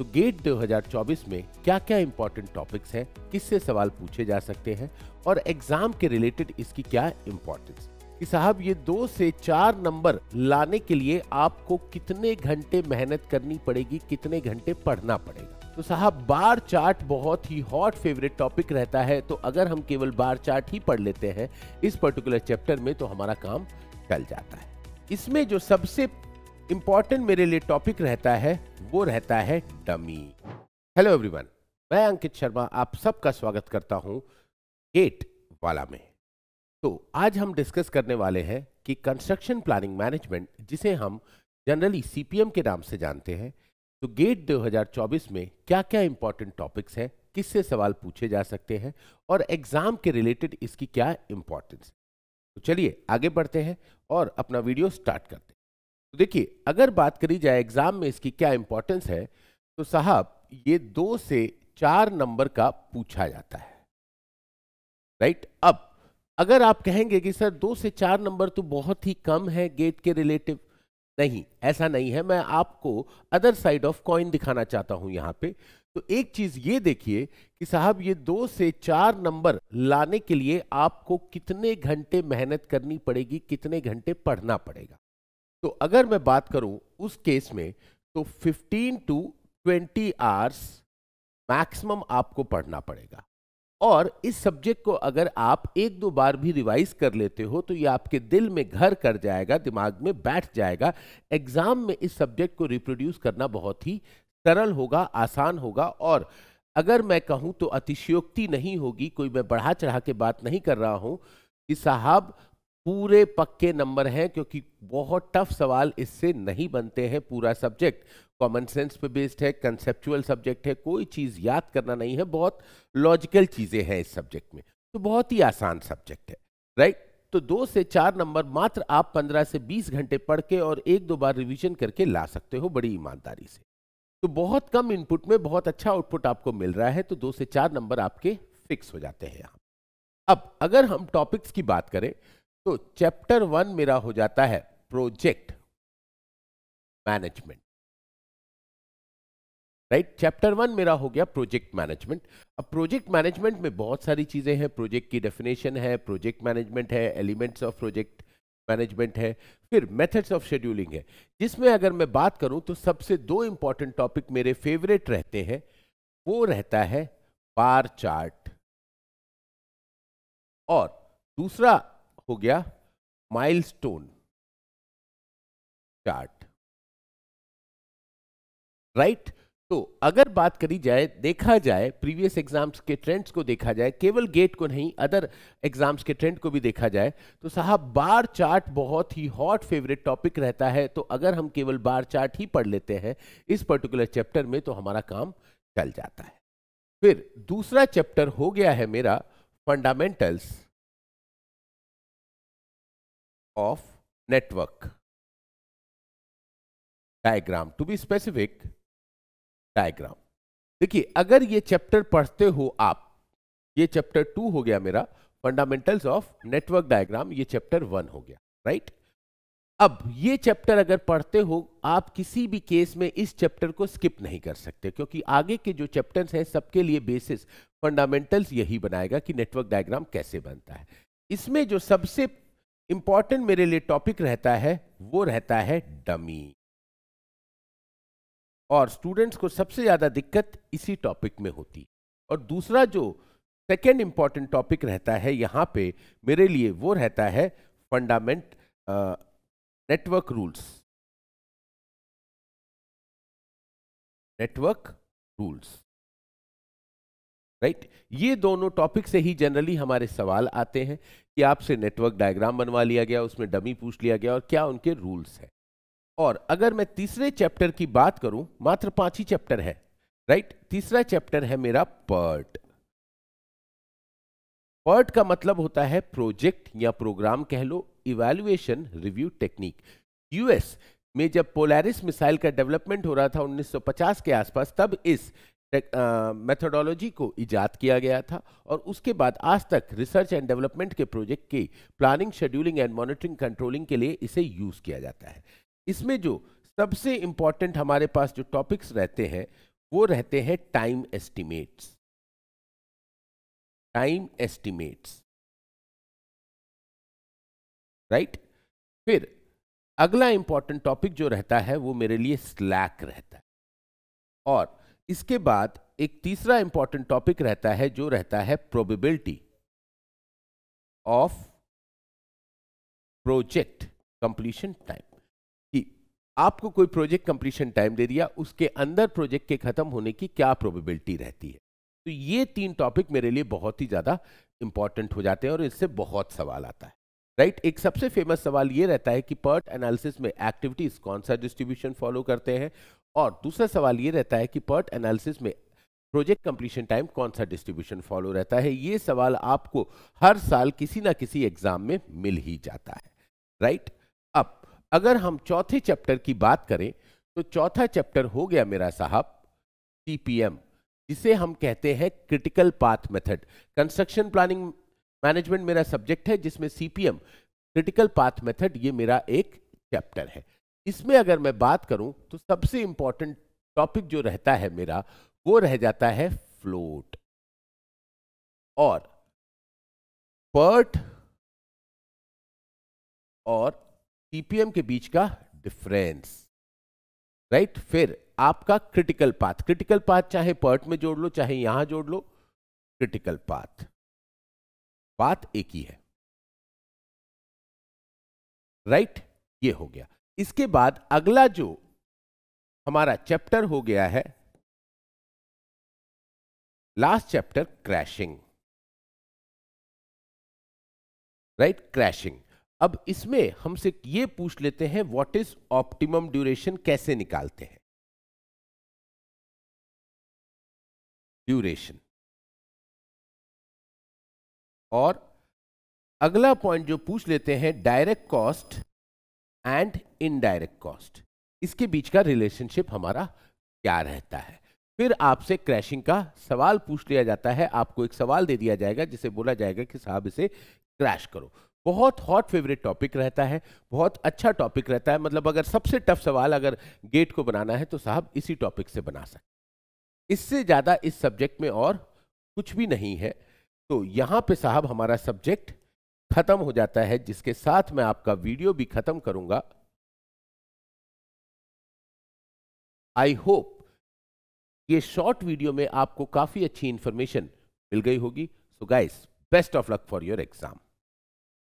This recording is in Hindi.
तो गेट 2024 में क्या क्या इंपॉर्टेंट टॉपिक्स हैं किससे सवाल पूछे जा सकते हैं और एग्जाम के रिलेटेड इसकी क्या इंपॉर्टेंस कि साहब ये दो से चार नंबर लाने के लिए आपको कितने घंटे मेहनत करनी पड़ेगी कितने घंटे पढ़ना पड़ेगा तो साहब बार चार्ट बहुत ही हॉट फेवरेट टॉपिक रहता है तो अगर हम केवल बार चार्ट ही पढ़ लेते हैं इस पर्टिकुलर चैप्टर में तो हमारा काम चल जाता है इसमें जो सबसे इम्पोर्टेंट मेरे लिए टॉपिक रहता है वो रहता है डमी हेलो एवरीवन मैं अंकित शर्मा आप सबका स्वागत करता हूं गेट वाला में तो आज हम डिस्कस करने वाले हैं कि कंस्ट्रक्शन प्लानिंग मैनेजमेंट जिसे हम जनरली सीपीएम के नाम से जानते हैं तो गेट 2024 में क्या क्या इंपॉर्टेंट टॉपिक्स हैं किससे सवाल पूछे जा सकते हैं और एग्जाम के रिलेटेड इसकी क्या इंपॉर्टेंस तो चलिए आगे बढ़ते हैं और अपना वीडियो स्टार्ट करते हैं तो देखिए अगर बात करी जाए एग्जाम में इसकी क्या इंपॉर्टेंस है तो साहब ये दो से चार नंबर का पूछा जाता है राइट अब अगर आप कहेंगे कि सर दो से चार नंबर तो बहुत ही कम है गेट के रिलेटिव नहीं ऐसा नहीं है मैं आपको अदर साइड ऑफ कॉइन दिखाना चाहता हूं यहां पे तो एक चीज ये देखिए कि साहब ये दो से चार नंबर लाने के लिए आपको कितने घंटे मेहनत करनी पड़ेगी कितने घंटे पढ़ना पड़ेगा तो अगर मैं बात करूं उस केस में तो 15 टू 20 आवर्स मैक्सिमम आपको पढ़ना पड़ेगा और इस सब्जेक्ट को अगर आप एक दो बार भी रिवाइज कर लेते हो तो ये आपके दिल में घर कर जाएगा दिमाग में बैठ जाएगा एग्जाम में इस सब्जेक्ट को रिप्रोड्यूस करना बहुत ही सरल होगा आसान होगा और अगर मैं कहूँ तो अतिशयोक्ति नहीं होगी कोई मैं बढ़ा चढ़ा के बात नहीं कर रहा हूँ कि साहब पूरे पक्के नंबर हैं क्योंकि बहुत टफ सवाल इससे नहीं बनते हैं पूरा सब्जेक्ट कॉमन सेंस पे बेस्ड है कंसेप्चुअल सब्जेक्ट है कोई चीज़ याद करना नहीं है बहुत लॉजिकल चीज़ें हैं इस सब्जेक्ट में तो बहुत ही आसान सब्जेक्ट है राइट तो दो से चार नंबर मात्र आप पंद्रह से बीस घंटे पढ़ के और एक दो बार रिविजन करके ला सकते हो बड़ी ईमानदारी से तो बहुत कम इनपुट में बहुत अच्छा आउटपुट आपको मिल रहा है तो दो से चार नंबर आपके फिक्स हो जाते हैं यहाँ अब अगर हम टॉपिक्स की बात करें तो चैप्टर वन मेरा हो जाता है project management right chapter one मेरा हो गया प्रोजेक्ट मैनेजमेंट अब प्रोजेक्ट मैनेजमेंट में बहुत सारी चीज़ें हैं प्रोजेक्ट की डेफिनेशन है प्रोजेक्ट मैनेजमेंट है एलिमेंट्स ऑफ प्रोजेक्ट मैनेजमेंट है फिर मेथड्स ऑफ शेड्यूलिंग है जिसमें अगर मैं बात करूं तो सबसे दो इंपॉर्टेंट टॉपिक मेरे फेवरेट रहते हैं वो रहता है बार चार्ट और दूसरा हो गया माइलस्टोन चार्ट राइट तो अगर बात करी जाए देखा जाए प्रीवियस एग्जाम्स के ट्रेंड्स को देखा जाए केवल गेट को नहीं अदर एग्जाम्स के ट्रेंड को भी देखा जाए तो साहब बार चार्ट बहुत ही हॉट फेवरेट टॉपिक रहता है तो अगर हम केवल बार चार्ट ही पढ़ लेते हैं इस पर्टिकुलर चैप्टर में तो हमारा काम चल जाता है फिर दूसरा चैप्टर हो गया है मेरा fundamentals of network diagram to be specific diagram देखिए अगर ये चैप्टर पढ़ते हो आप ये चैप्टर टू हो गया मेरा फंडामेंटल्स ऑफ नेटवर्क डायग्राम ये चैप्टर वन हो गया राइट अब ये चैप्टर अगर पढ़ते हो आप किसी भी केस में इस चैप्टर को स्किप नहीं कर सकते क्योंकि आगे के जो चैप्टर्स हैं सबके लिए बेसिस फंडामेंटल्स यही बनाएगा कि नेटवर्क डायग्राम कैसे बनता है इसमें जो सबसे इंपॉर्टेंट मेरे लिए टॉपिक रहता है वो रहता है डमी और स्टूडेंट्स को सबसे ज़्यादा दिक्कत इसी टॉपिक में होती और दूसरा जो सेकेंड इंपॉर्टेंट टॉपिक रहता है यहां पे मेरे लिए वो रहता है fundament network rules network rules right ये दोनों टॉपिक से ही जनरली हमारे सवाल आते हैं कि आपसे नेटवर्क डायग्राम बनवा लिया गया उसमें डमी पूछ लिया गया और क्या उनके रूल्स हैं और अगर मैं तीसरे चैप्टर की बात करूं मात्र पांच ही चैप्टर है राइट तीसरा चैप्टर है मेरा पर्ट पर्ट का मतलब होता है प्रोजेक्ट या प्रोग्राम कह लो इवेल्युएशन रिव्यू टेक्निक यूएस में जब पोलैरिस मिसाइल का डेवलपमेंट हो रहा था 1950 के आसपास तब इस मेथोडोलॉजी को ईजाद किया गया था और उसके बाद आज तक रिसर्च एंड डेवलपमेंट के प्रोजेक्ट के planning scheduling and monitoring controlling के लिए इसे यूज़ किया जाता है इसमें जो सबसे इंपॉर्टेंट हमारे पास जो टॉपिक्स रहते हैं वो रहते हैं time estimates time estimates right फिर अगला इंपॉर्टेंट टॉपिक जो रहता है वो मेरे लिए स्लैक रहता है और इसके बाद एक तीसरा इंपॉर्टेंट टॉपिक रहता है जो रहता है probability of project completion time कि आपको कोई प्रोजेक्ट कंप्लीशन टाइम दे दिया उसके अंदर प्रोजेक्ट के खत्म होने की क्या प्रोबेबिलिटी रहती है तो ये तीन टॉपिक मेरे लिए बहुत ही ज़्यादा इंपॉर्टेंट हो जाते हैं और इससे बहुत सवाल आता है राइट right? एक सबसे फेमस सवाल ये रहता है कि पर्ट एनालिसिस में एक्टिविटीज कौन सा डिस्ट्रीब्यूशन फॉलो करते हैं और दूसरा सवाल ये रहता है कि पर्ट एनालिसिस में प्रोजेक्ट कंप्लीशन टाइम कौन सा डिस्ट्रीब्यूशन फॉलो रहता है ये सवाल आपको हर साल किसी ना किसी एग्जाम में मिल ही जाता है राइट अब अगर हम चौथे चैप्टर की बात करें तो चौथा चैप्टर हो गया मेरा साहब सीपीएम जिसे हम कहते हैं critical path method construction planning management मेरा सब्जेक्ट है जिसमें सीपीएम क्रिटिकल पाथ मेथड ये मेरा एक चैप्टर है इसमें अगर मैं बात करूं तो सबसे इंपॉर्टेंट टॉपिक जो रहता है मेरा वो रह जाता है फ्लोट और पर्ट e और टीपीएम के बीच का डिफरेंस राइट फिर आपका क्रिटिकल पाथ क्रिटिकल पाथ चाहे पर्ट e में जोड़ लो चाहे यहां जोड़ लो क्रिटिकल पाथ बात एक ही है राइट right? ये हो गया इसके बाद अगला जो हमारा चैप्टर हो गया है last chapter crashing right crashing अब इसमें हमसे ये पूछ लेते हैं व्हाट इज ऑप्टिमम ड्यूरेशन कैसे निकालते हैं ड्यूरेशन और अगला पॉइंट जो पूछ लेते हैं direct cost and indirect cost इसके बीच का रिलेशनशिप हमारा क्या रहता है फिर आपसे क्रैशिंग का सवाल पूछ लिया जाता है आपको एक सवाल दे दिया जाएगा जिसे बोला जाएगा कि साहब इसे क्रैश करो बहुत हॉट फेवरेट टॉपिक रहता है बहुत अच्छा टॉपिक रहता है मतलब अगर सबसे टफ सवाल अगर गेट को बनाना है तो साहब इसी टॉपिक से बना सकते इससे ज़्यादा इस सब्जेक्ट में और कुछ भी नहीं है तो यहाँ पे साहब हमारा सब्जेक्ट खत्म हो जाता है जिसके साथ मैं आपका वीडियो भी खत्म करूंगा आई होप ये शॉर्ट वीडियो में आपको काफी अच्छी इंफॉर्मेशन मिल गई होगी so guys best of luck for your exam